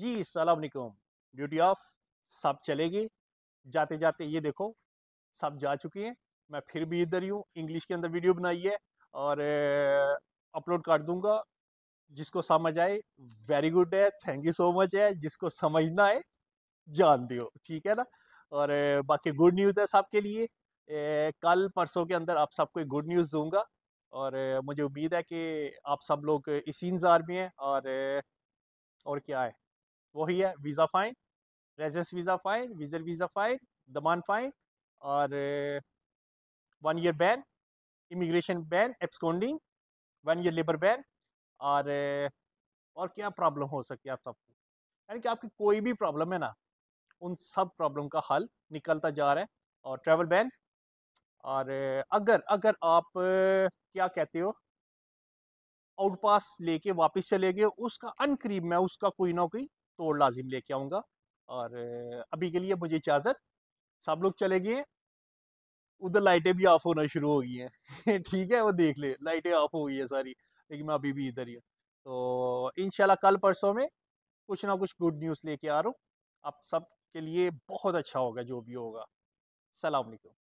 जी सलामकुम duty of सब चलेगी जाते जाते ये देखो सब जा चुके हैं मैं फिर भी इधर ही हूँ इंग्लिश के अंदर वीडियो बनाई है और अपलोड कर दूंगा जिसको समझ आए वेरी गुड है थैंक यू सो मच है जिसको समझना है आए जान दियो ठीक है ना और बाकी गुड न्यूज़ है सबके लिए ए, कल परसों के अंदर आप सबको गुड न्यूज़ दूंगा और मुझे उम्मीद है कि आप सब लोग इसी इंतज़ार में हैं और और क्या है वही है visa fine residence visa fine वीज़र वीज़ा फाइन दमान फाइन और one year ban immigration ban absconding one year labour ban और और क्या प्रॉब्लम हो सकती है आप सबको यानी कि आपकी कोई भी प्रॉब्लम है ना उन सब प्रॉब्लम का हल निकलता जा रहा है और ट्रैवल बैन और अगर अगर आप क्या कहते हो आउट पास लेके वापस चले गए उसका अनकरीब में उसका कोई ना कोई तो लाजिम लेके आऊँगा और अभी के लिए मुझे इजाज़त सब लोग चले गए उधर लाइटें भी ऑफ होना शुरू हो गई हैं ठीक है वो देख ले लाइटें ऑफ हो गई है सारी लेकिन मैं अभी भी इधर ही हूँ तो इन कल परसों में कुछ ना कुछ गुड न्यूज़ लेके आ रहा हूँ आप सब के लिए बहुत अच्छा होगा जो भी होगा सलामकुम